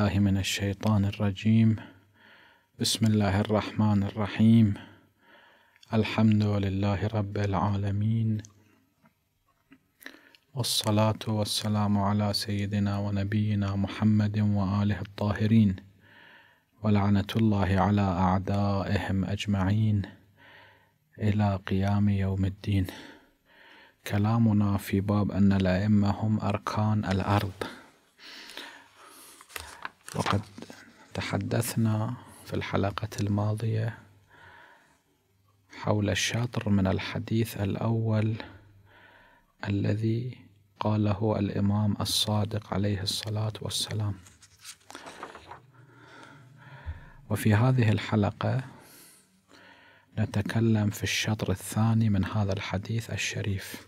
بالله من الشيطان الرجيم بسم الله الرحمن الرحيم الحمد لله رب العالمين والصلاة والسلام على سيدنا ونبينا محمد وآله الطاهرين ولعنة الله على أعدائهم أجمعين إلى قيام يوم الدين كلامنا في باب أن الأئمة هم أركان الأرض تحدثنا في الحلقة الماضية حول الشاطر من الحديث الأول الذي قاله الإمام الصادق عليه الصلاة والسلام وفي هذه الحلقة نتكلم في الشطر الثاني من هذا الحديث الشريف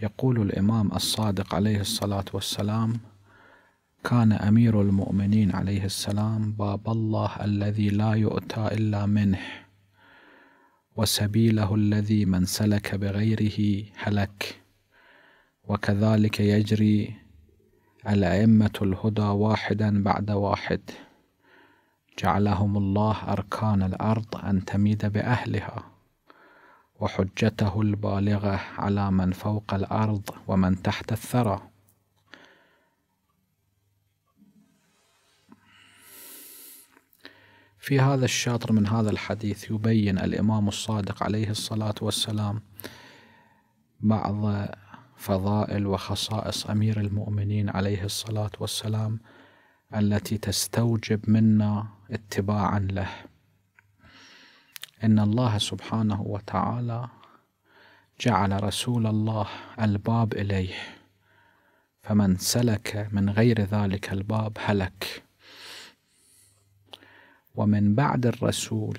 يقول الإمام الصادق عليه الصلاة والسلام كان أمير المؤمنين عليه السلام باب الله الذي لا يؤتى إلا منه وسبيله الذي من سلك بغيره هلك وكذلك يجري الأئمة الهدى واحدا بعد واحد جعلهم الله أركان الأرض أن تميد بأهلها وحجته البالغة على من فوق الأرض ومن تحت الثرى في هذا الشاطر من هذا الحديث يبين الإمام الصادق عليه الصلاة والسلام بعض فضائل وخصائص أمير المؤمنين عليه الصلاة والسلام التي تستوجب منا اتباعا له إن الله سبحانه وتعالى جعل رسول الله الباب إليه فمن سلك من غير ذلك الباب هلك ومن بعد الرسول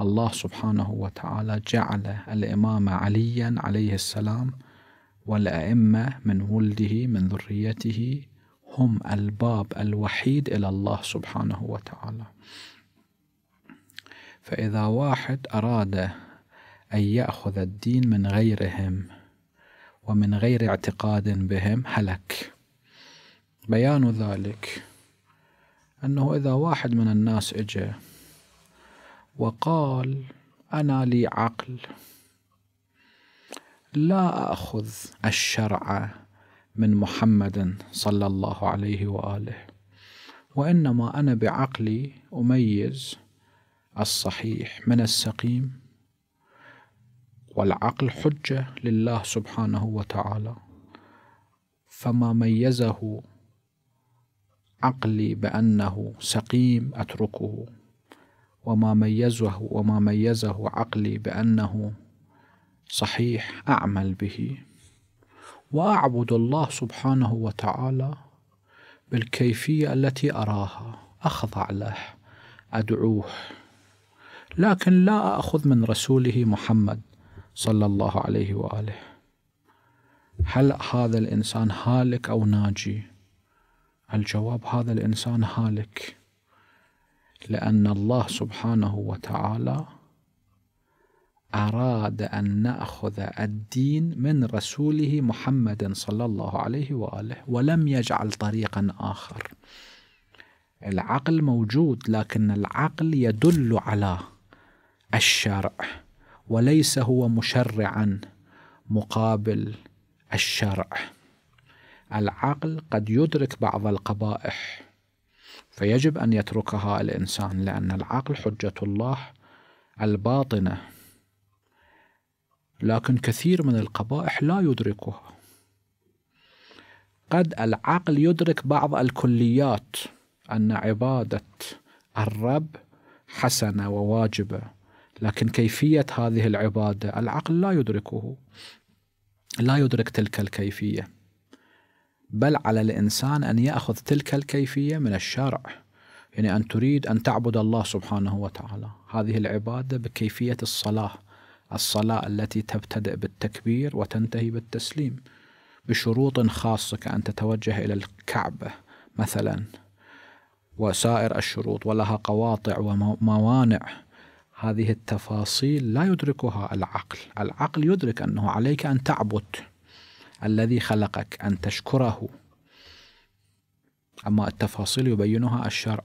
الله سبحانه وتعالى جعل الإمام عليا عليه السلام والأئمة من ولده من ذريته هم الباب الوحيد إلى الله سبحانه وتعالى فإذا واحد أراد أن يأخذ الدين من غيرهم ومن غير اعتقاد بهم هلك بيان ذلك أنه إذا واحد من الناس إجا وقال أنا لي عقل لا أخذ الشرع من محمد صلى الله عليه وآله وإنما أنا بعقلي أميز الصحيح من السقيم والعقل حجة لله سبحانه وتعالى فما ميزه عقلي بأنه سقيم أتركه وما ميزه وما ميزه عقلي بأنه صحيح أعمل به وأعبد الله سبحانه وتعالى بالكيفية التي أراها أخضع له أدعوه لكن لا أخذ من رسوله محمد صلى الله عليه وآله هل هذا الإنسان هالك أو ناجي؟ الجواب هذا الإنسان هالك لأن الله سبحانه وتعالى أراد أن نأخذ الدين من رسوله محمد صلى الله عليه وآله ولم يجعل طريقا آخر العقل موجود لكن العقل يدل على الشرع وليس هو مشرعا مقابل الشرع العقل قد يدرك بعض القبائح فيجب أن يتركها الإنسان لأن العقل حجة الله الباطنة لكن كثير من القبائح لا يدركها قد العقل يدرك بعض الكليات أن عبادة الرب حسنة وواجبة لكن كيفية هذه العبادة العقل لا يدركه لا يدرك تلك الكيفية بل على الإنسان أن يأخذ تلك الكيفية من الشرع يعني أن تريد أن تعبد الله سبحانه وتعالى هذه العبادة بكيفية الصلاة الصلاة التي تبتدئ بالتكبير وتنتهي بالتسليم بشروط خاصة كأن تتوجه إلى الكعبة مثلا وسائر الشروط ولها قواطع وموانع هذه التفاصيل لا يدركها العقل العقل يدرك أنه عليك أن تعبد الذي خلقك أن تشكره أما التفاصيل يبينها الشرع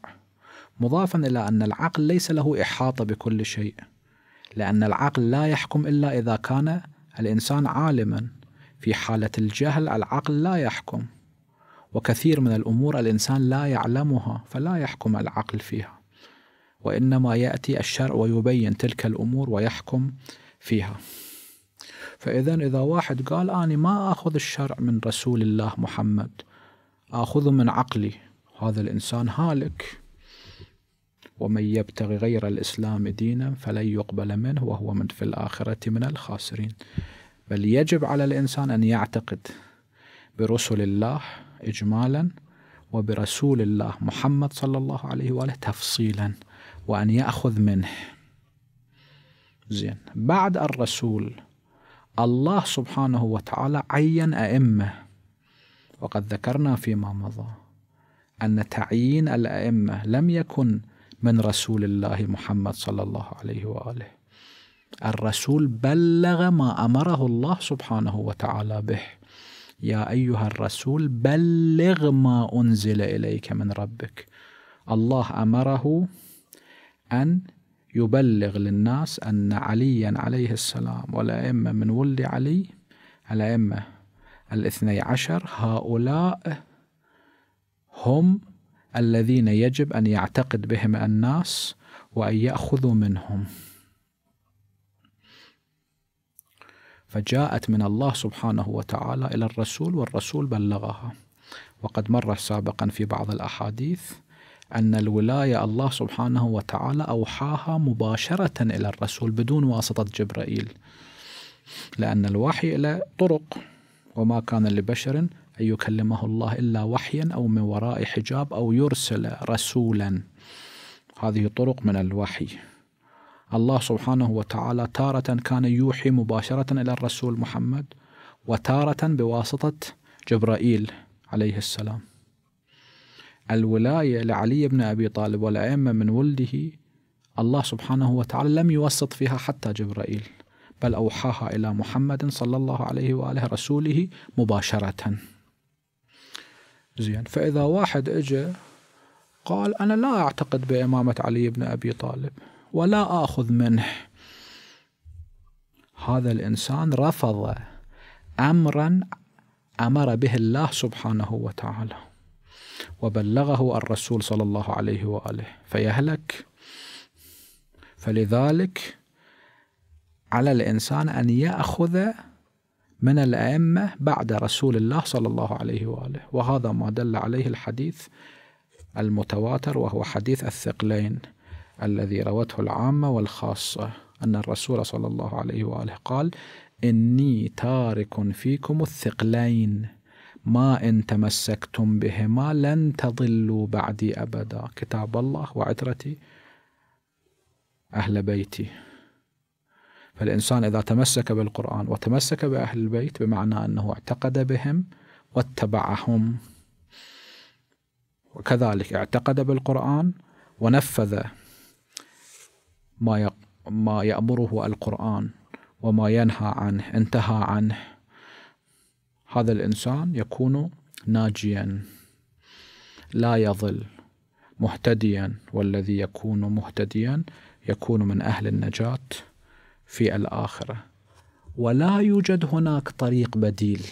مضافا إلى أن العقل ليس له إحاطة بكل شيء لأن العقل لا يحكم إلا إذا كان الإنسان عالما في حالة الجهل العقل لا يحكم وكثير من الأمور الإنسان لا يعلمها فلا يحكم العقل فيها وإنما يأتي الشرع ويبين تلك الأمور ويحكم فيها فإذا إذا واحد قال أنا ما أخذ الشرع من رسول الله محمد آخذه من عقلي هذا الإنسان هالك ومن يبتغي غير الإسلام دينا فلن يقبل منه وهو من في الآخرة من الخاسرين بل يجب على الإنسان أن يعتقد برسل الله إجمالا وبرسول الله محمد صلى الله عليه وآله تفصيلا وأن يأخذ منه زين بعد الرسول الله سبحانه وتعالى عين أئمة وقد ذكرنا فيما مضى أن تعيين الأئمة لم يكن من رسول الله محمد صلى الله عليه وآله الرسول بلغ ما أمره الله سبحانه وتعالى به يا أيها الرسول بلغ ما أنزل إليك من ربك الله أمره أن يبلغ للناس أن عليا عليه السلام والأئمة من ولد علي الأئمة الاثني عشر هؤلاء هم الذين يجب أن يعتقد بهم الناس وأن يأخذوا منهم فجاءت من الله سبحانه وتعالى إلى الرسول والرسول بلغها وقد مر سابقا في بعض الأحاديث أن الولاية الله سبحانه وتعالى أوحاها مباشرة إلى الرسول بدون واسطة جبرائيل لأن الوحي إلى طرق وما كان لبشر أن يكلمه الله إلا وحيا أو من وراء حجاب أو يرسل رسولا هذه طرق من الوحي الله سبحانه وتعالى تارة كان يوحي مباشرة إلى الرسول محمد وتارة بواسطة جبرائيل عليه السلام الولاية لعلي بن أبي طالب والأئمة من ولده الله سبحانه وتعالى لم يوسط فيها حتى جبرائيل بل أوحاها إلى محمد صلى الله عليه وآله رسوله مباشرة زين فإذا واحد إجا قال أنا لا أعتقد بإمامة علي بن أبي طالب ولا آخذ منه هذا الإنسان رفض أمرا أمر به الله سبحانه وتعالى وبلغه الرسول صلى الله عليه واله فيهلك فلذلك على الانسان ان ياخذ من الائمه بعد رسول الله صلى الله عليه واله وهذا ما دل عليه الحديث المتواتر وهو حديث الثقلين الذي روته العامه والخاصه ان الرسول صلى الله عليه واله قال اني تارك فيكم الثقلين ما إن تمسكتم بهما لن تضلوا بعدي أبدا كتاب الله وعترتي أهل بيتي فالإنسان إذا تمسك بالقرآن وتمسك بأهل البيت بمعنى أنه اعتقد بهم واتبعهم وكذلك اعتقد بالقرآن ونفذ ما ما يأمره القرآن وما ينهى عنه انتهى عنه هذا الإنسان يكون ناجيا لا يضل مهتديا والذي يكون مهتديا يكون من أهل النجاة في الآخرة ولا يوجد هناك طريق بديل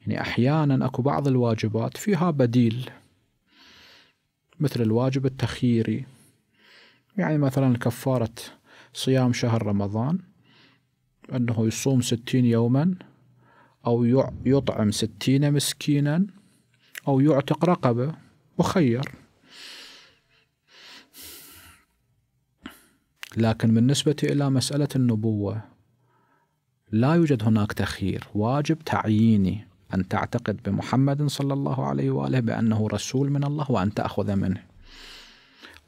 يعني أحيانا أكو بعض الواجبات فيها بديل مثل الواجب التخييري يعني مثلا كفارة صيام شهر رمضان أنه يصوم ستين يوما أو يطعم ستين مسكينا أو يعتق رقبة مخير لكن بالنسبة إلى مسألة النبوة لا يوجد هناك تخيير واجب تعييني أن تعتقد بمحمد صلى الله عليه وآله بأنه رسول من الله وأن تأخذ منه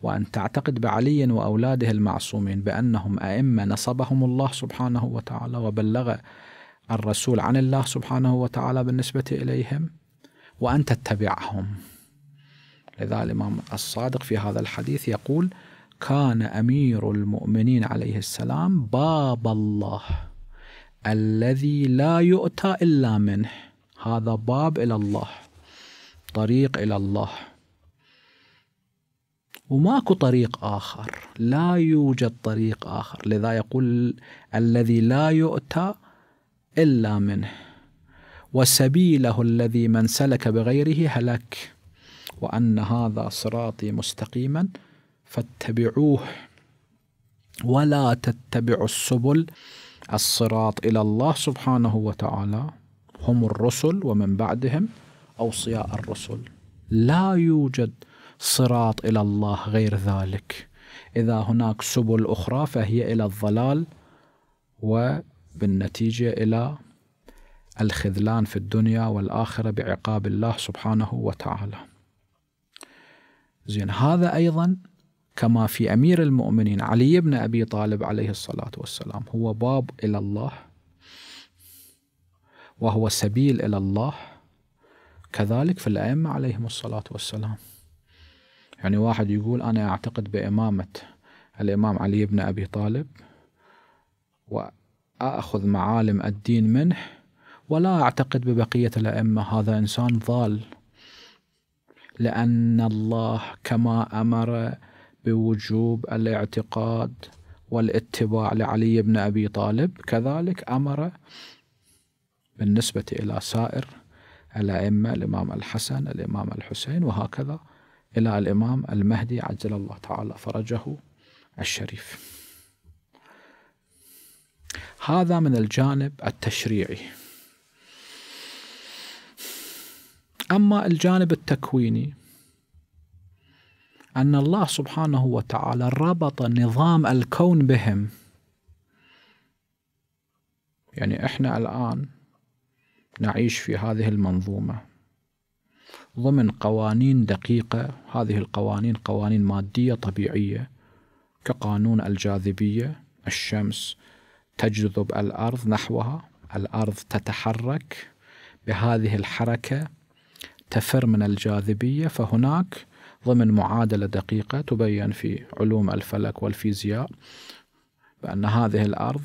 وأن تعتقد بعلي وأولاده المعصومين بأنهم أئمة نصبهم الله سبحانه وتعالى وبلغ الرسول عن الله سبحانه وتعالى بالنسبة إليهم وأن تتبعهم لذا الإمام الصادق في هذا الحديث يقول كان أمير المؤمنين عليه السلام باب الله الذي لا يؤتى إلا منه هذا باب إلى الله طريق إلى الله وماكو طريق آخر لا يوجد طريق آخر لذا يقول الذي لا يؤتى إلا منه وسبيله الذي من سلك بغيره هلك وأن هذا صراطي مستقيما فاتبعوه ولا تتبعوا السبل الصراط إلى الله سبحانه وتعالى هم الرسل ومن بعدهم أوصياء الرسل لا يوجد صراط إلى الله غير ذلك إذا هناك سبل أخرى فهي إلى الضلال و بالنتيجة إلى الخذلان في الدنيا والآخرة بعقاب الله سبحانه وتعالى زين هذا أيضا كما في أمير المؤمنين علي بن أبي طالب عليه الصلاة والسلام هو باب إلى الله وهو سبيل إلى الله كذلك في الأئمة عليهم الصلاة والسلام يعني واحد يقول أنا أعتقد بإمامة الإمام علي بن أبي طالب أخذ معالم الدين منه ولا أعتقد ببقية الأئمة هذا إنسان ضال لأن الله كما أمر بوجوب الاعتقاد والاتباع لعلي بن أبي طالب كذلك أمر بالنسبة إلى سائر الأئمة الإمام الحسن الإمام الحسين وهكذا إلى الإمام المهدي عجل الله تعالى فرجه الشريف هذا من الجانب التشريعي أما الجانب التكويني أن الله سبحانه وتعالى ربط نظام الكون بهم يعني إحنا الآن نعيش في هذه المنظومة ضمن قوانين دقيقة هذه القوانين قوانين مادية طبيعية كقانون الجاذبية الشمس تجذب الارض نحوها الارض تتحرك بهذه الحركه تفر من الجاذبيه فهناك ضمن معادله دقيقه تبين في علوم الفلك والفيزياء بان هذه الارض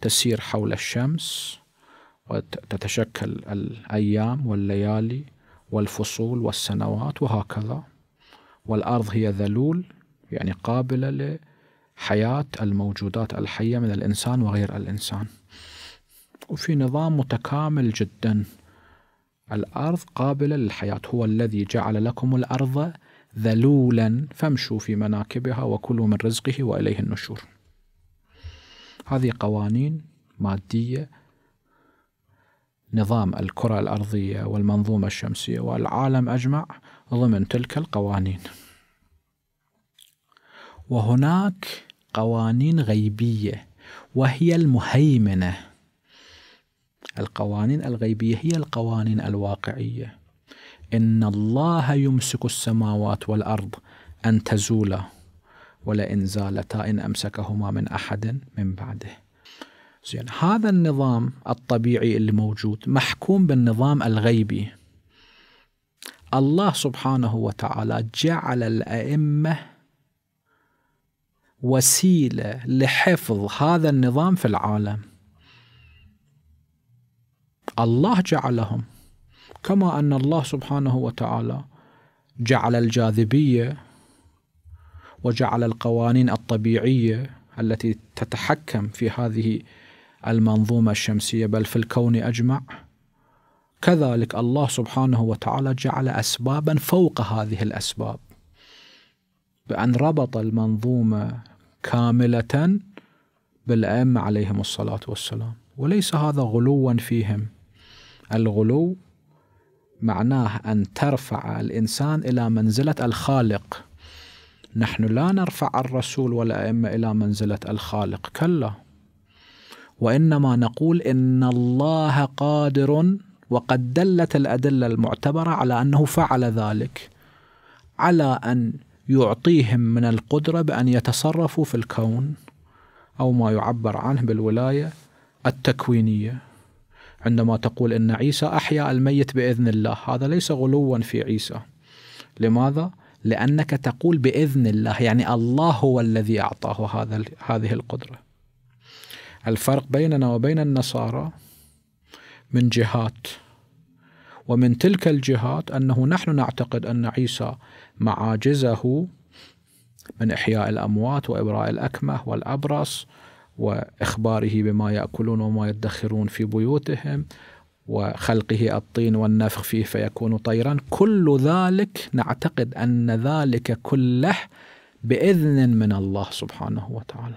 تسير حول الشمس وتتشكل الايام والليالي والفصول والسنوات وهكذا والارض هي ذلول يعني قابله حياة الموجودات الحية من الإنسان وغير الإنسان وفي نظام متكامل جدا الأرض قابلة للحياة هو الذي جعل لكم الأرض ذلولا فامشوا في مناكبها وكلوا من رزقه وإليه النشور هذه قوانين مادية نظام الكرة الأرضية والمنظومة الشمسية والعالم أجمع ضمن تلك القوانين وهناك قوانين غيبية وهي المهيمنة القوانين الغيبية هي القوانين الواقعية إن الله يمسك السماوات والأرض أن تزولا ولئن زالتا إن أمسكهما من أحد من بعده زين هذا النظام الطبيعي اللي موجود محكوم بالنظام الغيبي الله سبحانه وتعالى جعل الأئمة وسيله لحفظ هذا النظام في العالم الله جعلهم كما ان الله سبحانه وتعالى جعل الجاذبيه وجعل القوانين الطبيعيه التي تتحكم في هذه المنظومه الشمسيه بل في الكون اجمع كذلك الله سبحانه وتعالى جعل اسبابا فوق هذه الاسباب بان ربط المنظومه كاملة بالأئمة عليهم الصلاة والسلام وليس هذا غلوا فيهم الغلو معناه أن ترفع الإنسان إلى منزلة الخالق نحن لا نرفع الرسول والأئمة إلى منزلة الخالق كلا وإنما نقول إن الله قادر وقد دلت الأدلة المعتبرة على أنه فعل ذلك على أن يعطيهم من القدرة بأن يتصرفوا في الكون أو ما يعبر عنه بالولاية التكوينية عندما تقول إن عيسى أحيا الميت بإذن الله هذا ليس غلوا في عيسى لماذا؟ لأنك تقول بإذن الله يعني الله هو الذي أعطاه هذا هذه القدرة الفرق بيننا وبين النصارى من جهات ومن تلك الجهات أنه نحن نعتقد أن عيسى معاجزه من إحياء الأموات وإبراء الأكمه والأبرص وإخباره بما يأكلون وما يدخرون في بيوتهم وخلقه الطين والنفخ فيه فيكون طيرا كل ذلك نعتقد أن ذلك كله بإذن من الله سبحانه وتعالى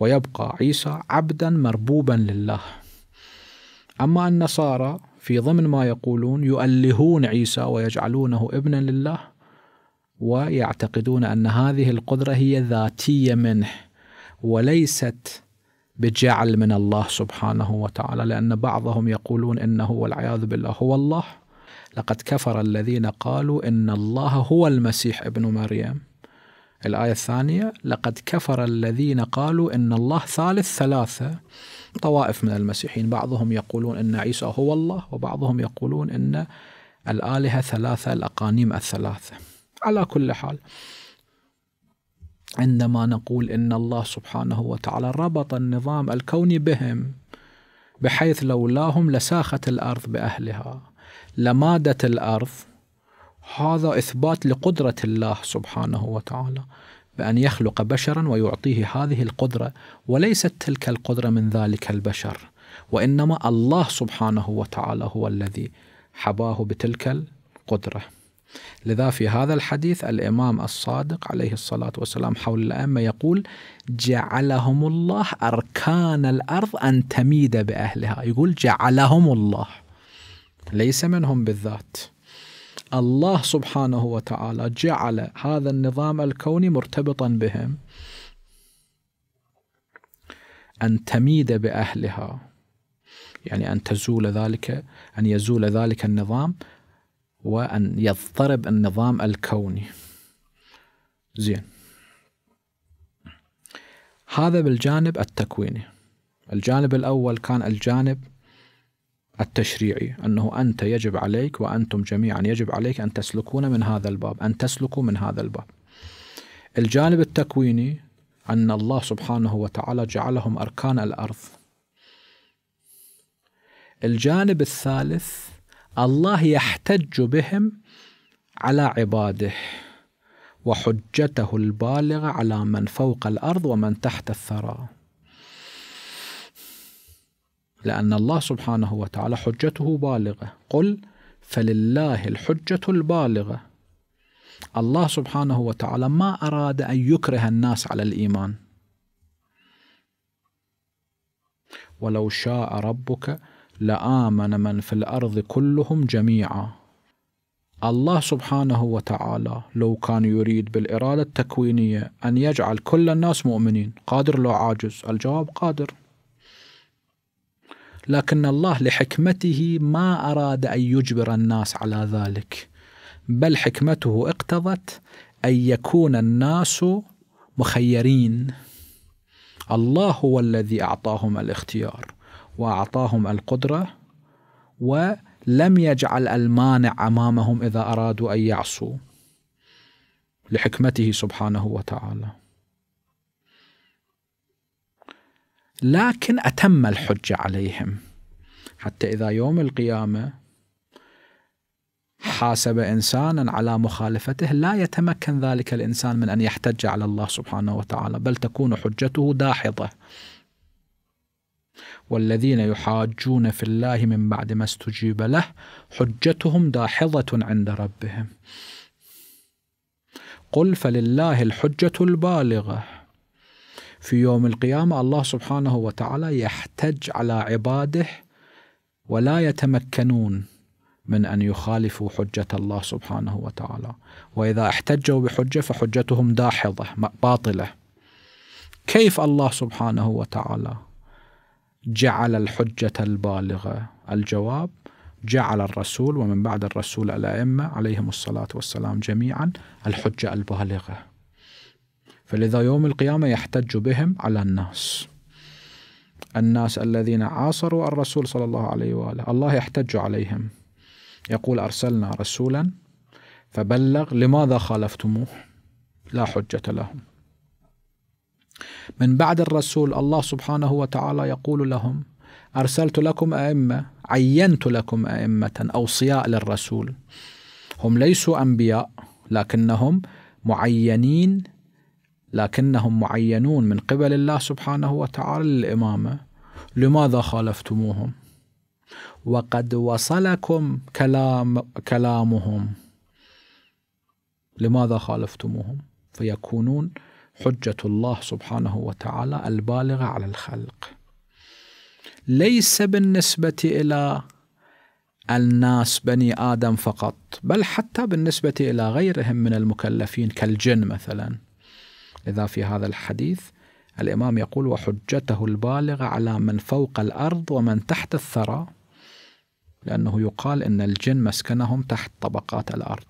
ويبقى عيسى عبدا مربوبا لله أما النصارى في ضمن ما يقولون يؤلهون عيسى ويجعلونه ابنا لله ويعتقدون ان هذه القدره هي ذاتيه منه وليست بجعل من الله سبحانه وتعالى لان بعضهم يقولون انه والعياذ بالله هو الله لقد كفر الذين قالوا ان الله هو المسيح ابن مريم الآية الثانية لقد كفر الذين قالوا إن الله ثالث ثلاثة طوائف من المسيحيين بعضهم يقولون إن عيسى هو الله وبعضهم يقولون إن الآلهة ثلاثة الأقانيم الثلاثة على كل حال عندما نقول ان الله سبحانه وتعالى ربط النظام الكوني بهم بحيث لولاهم لساخت الارض باهلها لمادت الارض هذا اثبات لقدره الله سبحانه وتعالى بان يخلق بشرا ويعطيه هذه القدره وليست تلك القدره من ذلك البشر وانما الله سبحانه وتعالى هو الذي حباه بتلك القدره لذا في هذا الحديث الإمام الصادق عليه الصلاة والسلام حول الأئمة يقول جعلهم الله أركان الأرض أن تميد بأهلها يقول جعلهم الله ليس منهم بالذات الله سبحانه وتعالى جعل هذا النظام الكوني مرتبطا بهم أن تميد بأهلها يعني أن تزول ذلك أن يزول ذلك النظام وأن يضطرب النظام الكوني زين هذا بالجانب التكويني الجانب الأول كان الجانب التشريعي أنه أنت يجب عليك وأنتم جميعا يجب عليك أن تسلكون من هذا الباب أن تسلكوا من هذا الباب الجانب التكويني أن الله سبحانه وتعالى جعلهم أركان الأرض الجانب الثالث الله يحتج بهم على عباده وحجته البالغه على من فوق الارض ومن تحت الثرى لان الله سبحانه وتعالى حجته بالغه قل فلله الحجه البالغه الله سبحانه وتعالى ما اراد ان يكره الناس على الايمان ولو شاء ربك لآمن من في الأرض كلهم جميعا الله سبحانه وتعالى لو كان يريد بالإرادة التكوينية أن يجعل كل الناس مؤمنين قادر لو عاجز الجواب قادر لكن الله لحكمته ما أراد أن يجبر الناس على ذلك بل حكمته اقتضت أن يكون الناس مخيرين الله هو الذي أعطاهم الاختيار وأعطاهم القدرة ولم يجعل المانع أمامهم إذا أرادوا أن يعصوا لحكمته سبحانه وتعالى لكن أتم الحجة عليهم حتى إذا يوم القيامة حاسب إنسانا على مخالفته لا يتمكن ذلك الإنسان من أن يحتج على الله سبحانه وتعالى بل تكون حجته داحضة والذين يحاجون في الله من بعد ما استجيب له حجتهم داحضة عند ربهم قل فلله الحجة البالغة في يوم القيامة الله سبحانه وتعالى يحتج على عباده ولا يتمكنون من أن يخالفوا حجة الله سبحانه وتعالى وإذا احتجوا بحجة فحجتهم داحضة باطلة كيف الله سبحانه وتعالى جعل الحجة البالغة الجواب جعل الرسول ومن بعد الرسول الأئمة عليهم الصلاة والسلام جميعا الحجة البالغة فلذا يوم القيامة يحتج بهم على الناس الناس الذين عاصروا الرسول صلى الله عليه وآله الله يحتج عليهم يقول أرسلنا رسولا فبلغ لماذا خالفتموه لا حجة لهم من بعد الرسول الله سبحانه وتعالى يقول لهم أرسلت لكم أئمة عينت لكم أئمة أوصياء للرسول هم ليسوا أنبياء لكنهم معينين لكنهم معينون من قبل الله سبحانه وتعالى للإمامة لماذا خالفتموهم وقد وصلكم كلام كلامهم لماذا خالفتموهم فيكونون حجة الله سبحانه وتعالى البالغة على الخلق ليس بالنسبة إلى الناس بني آدم فقط بل حتى بالنسبة إلى غيرهم من المكلفين كالجن مثلا إذا في هذا الحديث الإمام يقول وحجته البالغة على من فوق الأرض ومن تحت الثرى لأنه يقال أن الجن مسكنهم تحت طبقات الأرض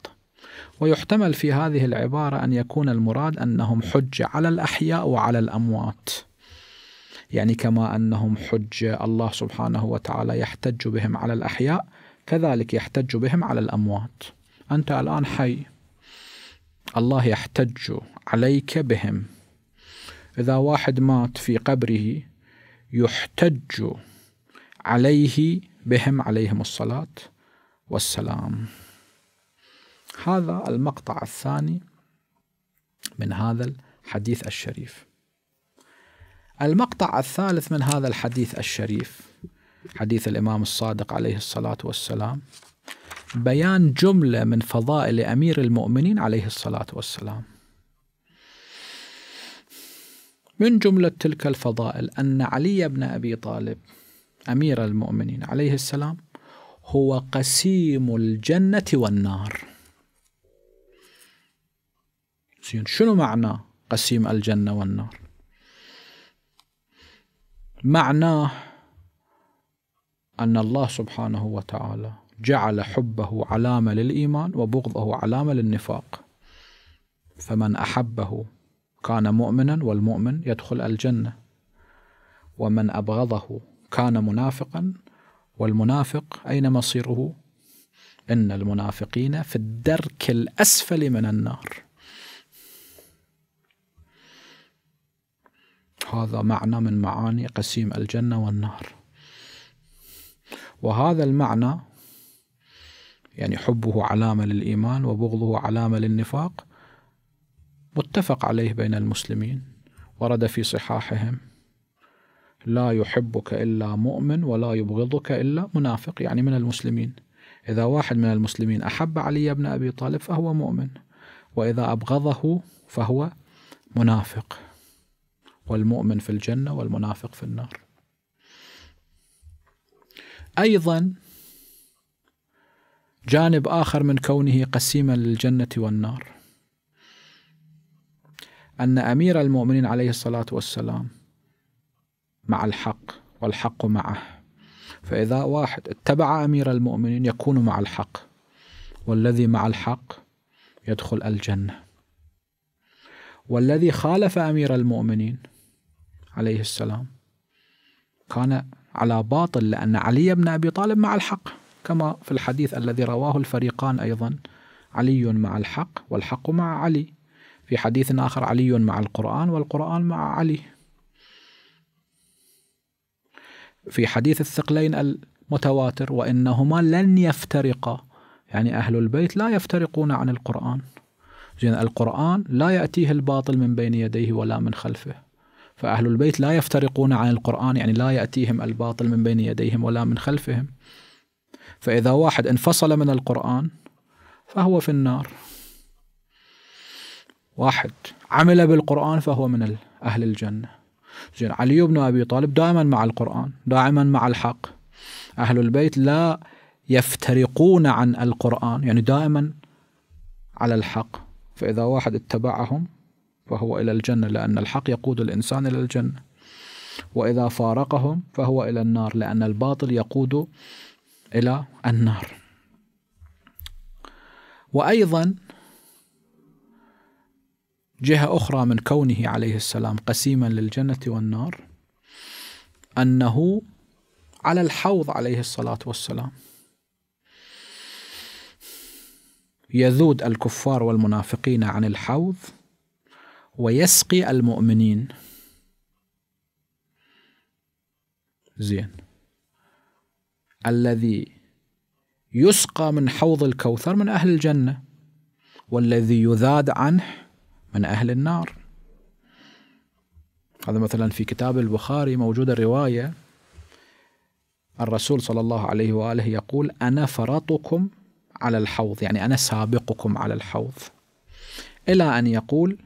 ويحتمل في هذه العبارة أن يكون المراد أنهم حجة على الأحياء وعلى الأموات يعني كما أنهم حجة الله سبحانه وتعالى يحتج بهم على الأحياء كذلك يحتج بهم على الأموات أنت الآن حي الله يحتج عليك بهم إذا واحد مات في قبره يحتج عليه بهم عليهم الصلاة والسلام هذا المقطع الثاني من هذا الحديث الشريف المقطع الثالث من هذا الحديث الشريف حديث الإمام الصادق عليه الصلاة والسلام بيان جملة من فضائل أمير المؤمنين عليه الصلاة والسلام من جملة تلك الفضائل أن علي بن أبي طالب أمير المؤمنين عليه السلام هو قسيم الجنة والنار القدسيون شنو معنى قسيم الجنة والنار معناه أن الله سبحانه وتعالى جعل حبه علامة للإيمان وبغضه علامة للنفاق فمن أحبه كان مؤمنا والمؤمن يدخل الجنة ومن أبغضه كان منافقا والمنافق أين مصيره؟ إن المنافقين في الدرك الأسفل من النار هذا معنى من معاني قسيم الجنة والنار وهذا المعنى يعني حبه علامة للإيمان وبغضه علامة للنفاق متفق عليه بين المسلمين ورد في صحاحهم لا يحبك إلا مؤمن ولا يبغضك إلا منافق يعني من المسلمين إذا واحد من المسلمين أحب علي بن أبي طالب فهو مؤمن وإذا أبغضه فهو منافق والمؤمن في الجنة والمنافق في النار أيضا جانب آخر من كونه قسيما للجنة والنار أن أمير المؤمنين عليه الصلاة والسلام مع الحق والحق معه فإذا واحد اتبع أمير المؤمنين يكون مع الحق والذي مع الحق يدخل الجنة والذي خالف أمير المؤمنين عليه السلام كان على باطل لأن علي بن أبي طالب مع الحق كما في الحديث الذي رواه الفريقان أيضا علي مع الحق والحق مع علي في حديث آخر علي مع القرآن والقرآن مع علي في حديث الثقلين المتواتر وإنهما لن يفترقا يعني أهل البيت لا يفترقون عن القرآن زين القرآن لا يأتيه الباطل من بين يديه ولا من خلفه فأهل البيت لا يفترقون عن القرآن يعني لا يأتيهم الباطل من بين يديهم ولا من خلفهم فإذا واحد انفصل من القرآن فهو في النار واحد عمل بالقرآن فهو من أهل الجنة زين علي بن أبي طالب دائما مع القرآن دائما مع الحق أهل البيت لا يفترقون عن القرآن يعني دائما على الحق فإذا واحد اتبعهم فهو إلى الجنة لأن الحق يقود الإنسان إلى الجنة وإذا فارقهم فهو إلى النار لأن الباطل يقود إلى النار وأيضا جهة أخرى من كونه عليه السلام قسيما للجنة والنار أنه على الحوض عليه الصلاة والسلام يذود الكفار والمنافقين عن الحوض ويسقي المؤمنين زين الذي يسقى من حوض الكوثر من أهل الجنة والذي يذاد عنه من أهل النار هذا مثلا في كتاب البخاري موجودة رواية الرسول صلى الله عليه وآله يقول أنا فرطكم على الحوض يعني أنا سابقكم على الحوض إلى أن يقول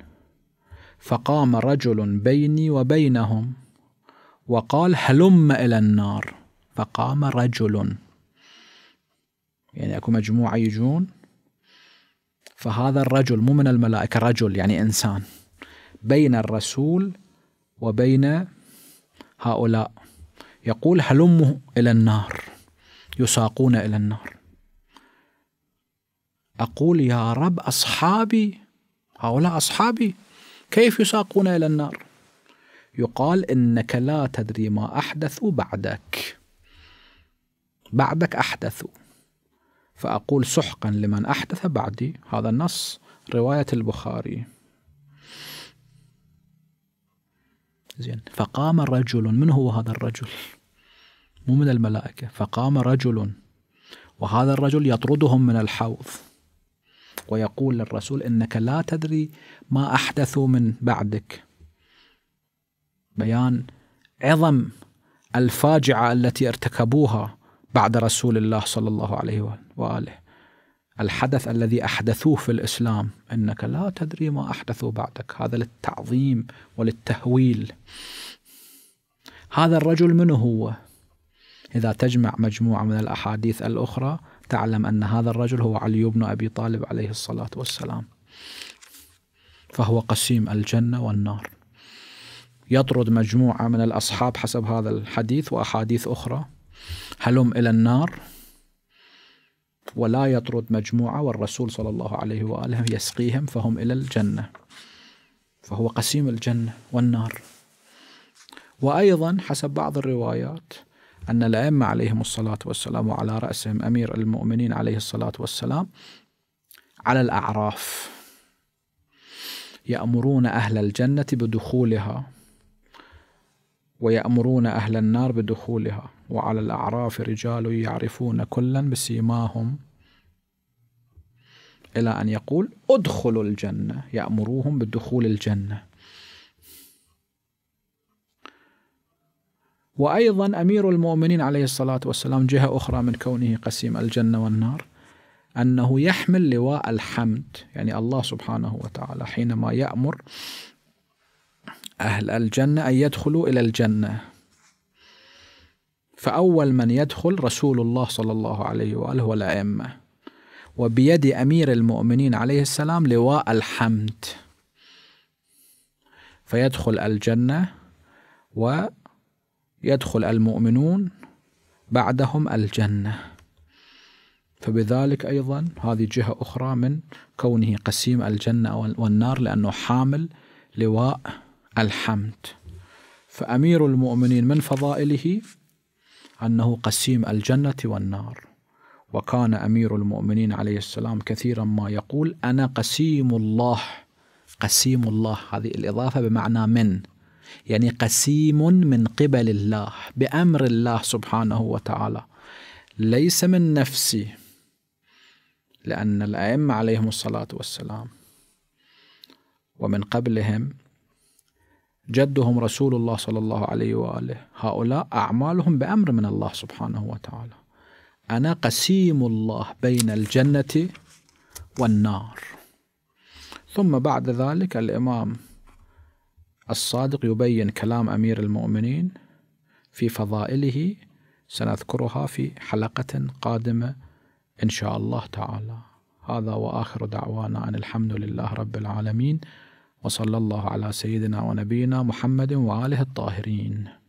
فقام رجل بيني وبينهم وقال هلم إلى النار فقام رجل يعني أكو مجموعة يجون فهذا الرجل مو من الملائكة رجل يعني إنسان بين الرسول وبين هؤلاء يقول هلموا إلى النار يساقون إلى النار أقول يا رب أصحابي هؤلاء أصحابي كيف يساقون إلى النار يقال إنك لا تدري ما أحدثوا بعدك بعدك أحدثوا فأقول سحقا لمن أحدث بعدي هذا النص رواية البخاري زين فقام رجل من هو هذا الرجل مو من الملائكة فقام رجل وهذا الرجل يطردهم من الحوض ويقول للرسول انك لا تدري ما احدثوا من بعدك بيان عظم الفاجعه التي ارتكبوها بعد رسول الله صلى الله عليه واله الحدث الذي احدثوه في الاسلام انك لا تدري ما احدثوا بعدك هذا للتعظيم وللتهويل هذا الرجل من هو اذا تجمع مجموعه من الاحاديث الاخرى تعلم أن هذا الرجل هو علي بن أبي طالب عليه الصلاة والسلام فهو قسيم الجنة والنار يطرد مجموعة من الأصحاب حسب هذا الحديث وأحاديث أخرى هلم إلى النار ولا يطرد مجموعة والرسول صلى الله عليه وآله يسقيهم فهم إلى الجنة فهو قسيم الجنة والنار وأيضا حسب بعض الروايات أن الأئمة عليهم الصلاة والسلام وعلى رأسهم أمير المؤمنين عليه الصلاة والسلام على الأعراف يأمرون أهل الجنة بدخولها ويأمرون أهل النار بدخولها وعلى الأعراف رجال يعرفون كلا بسيماهم إلى أن يقول ادخلوا الجنة يأمروهم بدخول الجنة وأيضا أمير المؤمنين عليه الصلاة والسلام جهة أخرى من كونه قسيم الجنة والنار أنه يحمل لواء الحمد يعني الله سبحانه وتعالى حينما يأمر أهل الجنة أن يدخلوا إلى الجنة فأول من يدخل رسول الله صلى الله عليه وآله والأئمة وبيد أمير المؤمنين عليه السلام لواء الحمد فيدخل الجنة و يدخل المؤمنون بعدهم الجنة فبذلك أيضا هذه جهة أخرى من كونه قسيم الجنة والنار لأنه حامل لواء الحمد فأمير المؤمنين من فضائله أنه قسيم الجنة والنار وكان أمير المؤمنين عليه السلام كثيرا ما يقول أنا قسيم الله قسيم الله هذه الإضافة بمعنى من يعني قسيم من قبل الله بأمر الله سبحانه وتعالى ليس من نفسي لأن الأئمة عليهم الصلاة والسلام ومن قبلهم جدهم رسول الله صلى الله عليه وآله هؤلاء أعمالهم بأمر من الله سبحانه وتعالى أنا قسيم الله بين الجنة والنار ثم بعد ذلك الإمام الصادق يبين كلام أمير المؤمنين في فضائله سنذكرها في حلقة قادمة إن شاء الله تعالى هذا وآخر دعوانا أن الحمد لله رب العالمين وصلى الله على سيدنا ونبينا محمد وآله الطاهرين